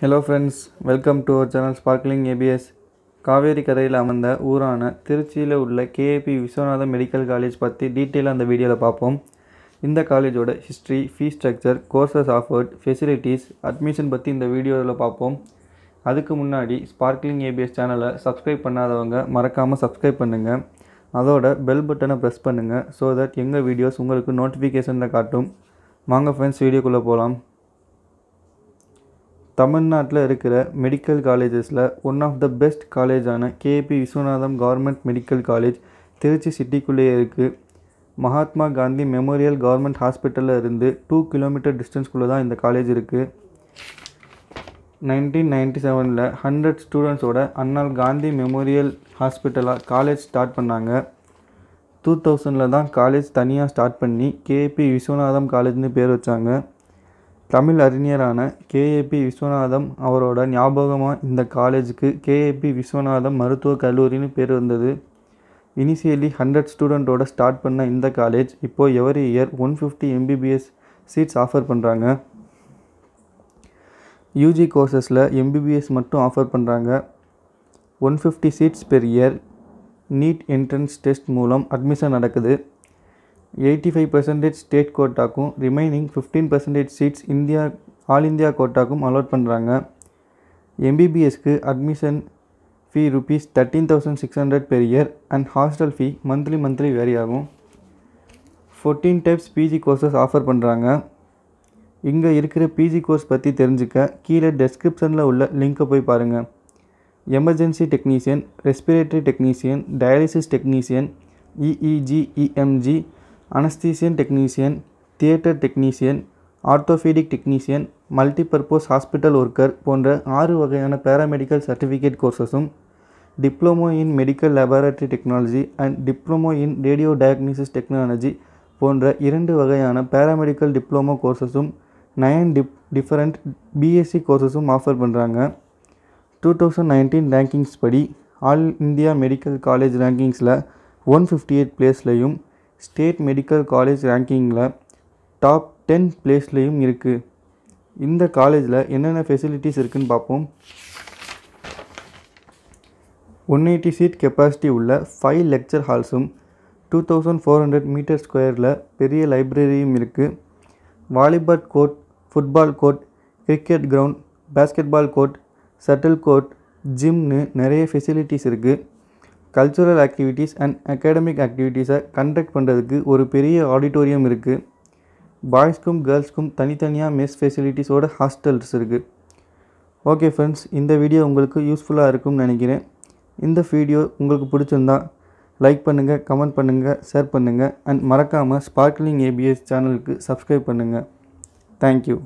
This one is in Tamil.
hello friends welcome to our channel sparkling ABS Kaveri கரையில் அமர்ந்த ஊரான திருச்சியில் உள்ள கேஏபி விஸ்வநாத மெடிக்கல் காலேஜ் பற்றி டீட்டெயிலாக அந்த வீடியோவில் பார்ப்போம் இந்த காலேஜோட history fees structure courses offered facilities admission பற்றி இந்த வீடியோவில் பார்ப்போம் அதுக்கு முன்னாடி ஸ்பார்க்லிங் ஏபிஎஸ் சேனலை சப்ஸ்கிரைப் பண்ணாதவங்க மறக்காமல் சப்ஸ்கிரைப் பண்ணுங்கள் அதோட பெல் பட்டனை ப்ரெஸ் பண்ணுங்கள் ஸோ தட் எங்கள் வீடியோஸ் உங்களுக்கு நோட்டிஃபிகேஷனில் காட்டும் வாங்க ஃப்ரெண்ட்ஸ் வீடியோக்குள்ளே போகலாம் தமிழ்நாட்டில் இருக்கிற மெடிக்கல் காலேஜஸில் ஒன் ஆஃப் த பெஸ்ட் காலேஜான KP Viswanatham government medical college Trichy சிட்டிக்குள்ளேயே இருக்குது மகாத்மா காந்தி மெமோரியல் கவர்மெண்ட் ஹாஸ்பிட்டலில் இருந்து டூ கிலோமீட்டர் டிஸ்டன்ஸ்குள்ளே தான் இந்த காலேஜ் இருக்குது நைன்டீன் நைன்டி செவனில் ஹண்ட்ரட் ஸ்டூடெண்ட்ஸோட அண்ணால் காந்தி மெமோரியல் ஹாஸ்பிட்டலாக காலேஜ் ஸ்டார்ட் பண்ணாங்க டூ தௌசண்டில் தான் காலேஜ் தனியாக ஸ்டார்ட் பண்ணி கேபி விஸ்வநாதம் காலேஜ்னு பேர் வச்சாங்க தமிழ் அறிஞரான கேஏபி விஸ்வநாதம் அவரோட ஞாபகமாக இந்த காலேஜுக்கு கேஏபி விஸ்வநாதம் மருத்துவக் கல்லூரின்னு பேர் வந்தது இனிஷியலி ஹண்ட்ரட் ஸ்டூடெண்ட்டோட ஸ்டார்ட் பண்ண இந்த காலேஜ் இப்போது every year one fifty MBBS seats offer பண்ணுறாங்க யூஜி கோர்சஸில் எம்பிபிஎஸ் மட்டும் ஆஃபர் பண்ணுறாங்க one fifty seats per year NEET entrance test மூலம் அட்மிஷன் நடக்குது எயிட்டி ஃபைவ் பர்சன்டேஜ் ஸ்டேட் கோட்டாக்கும் remaining fifteen percentage seats India all India கோட்டாக்கும் அலாட் பண்ணுறாங்க எம்பிபிஎஸ்க்கு admission fee rupees thirteen thousand six hundred per year and hostel fee monthly monthly vary ஆகும் fourteen types PG courses offer பண்ணுறாங்க இங்கே இருக்கிற பிஜி கோர்ஸ் பற்றி தெரிஞ்சுக்க கீழே டெஸ்கிரிப்ஷனில் உள்ள லிங்க்கை போய் பாருங்கள் emergency technician respiratory technician dialysis technician EEG EMG anaesthesia technician theatre technician orthopaedic technician multipurpose hospital worker போன்ற ஆறு வகையான பேராமெடிக்கல் சர்டிஃபிகேட் கோர்சஸும் diploma in medical laboratory technology and diploma in radio diagnosis technology போன்ற இரண்டு வகையான பேராமெடிக்கல் டிப்ளமோ கோர்சஸும் நயன் டிப் டிஃபரண்ட் பிஎஸ்சி கோர்சஸும் ஆஃபர் பண்ணுறாங்க டூ தௌசண்ட் நைன்டீன் ரேங்கிங்ஸ் படி ஆல் இந்தியா மெடிக்கல் காலேஜ் ரேங்கிங்ஸில் ஒன் ஃபிஃப்டி எயிட் பிளேஸ்லேயும் ஸ்டேட் மெடிக்கல் காலேஜ் ரேங்கிங்கில் டாப் டென் பிளேஸ்லேயும் இருக்குது இந்த காலேஜில் என்னென்ன ஃபெசிலிட்டிஸ் இருக்குதுன்னு பார்ப்போம் ஒன் எயிட்டி சீட் கெப்பாசிட்டி உள்ள ஃபைவ் லெக்சர் ஹால்ஸும் two thousand four hundred meter ஸ்கொயரில் பெரிய லைப்ரரியும் இருக்குது volleyball court football court cricket ground ball court shuttle court ஜிம்னு நிறைய ஃபெசிலிட்டிஸ் இருக்குது கல்ச்சுரல் ஆக்டிவிட்டீஸ் அண்ட் அகாடமிக் ஆக்டிவிட்டீஸை கண்டக்ட் பண்ணுறதுக்கு ஒரு பெரிய ஆடிட்டோரியம் இருக்குது பாய்ஸ்க்கும் கேர்ள்ஸ்க்கும் தனித்தனியாக மெஸ் ஃபெசிலிட்டிஸோட ஹாஸ்டல்ஸ் இருக்குது ஓகே ஃப்ரெண்ட்ஸ் இந்த வீடியோ உங்களுக்கு யூஸ்ஃபுல்லாக இருக்கும்னு நினைக்கிறேன் இந்த வீடியோ உங்களுக்கு பிடிச்சிருந்தா லைக் பண்ணுங்கள் கமெண்ட் பண்ணுங்கள் ஷேர் பண்ணுங்கள் அண்ட் மறக்காமல் ஸ்பார்க்லிங் ஏபிஎஸ் சேனலுக்கு சப்ஸ்கிரைப் பண்ணுங்கள் தேங்க்யூ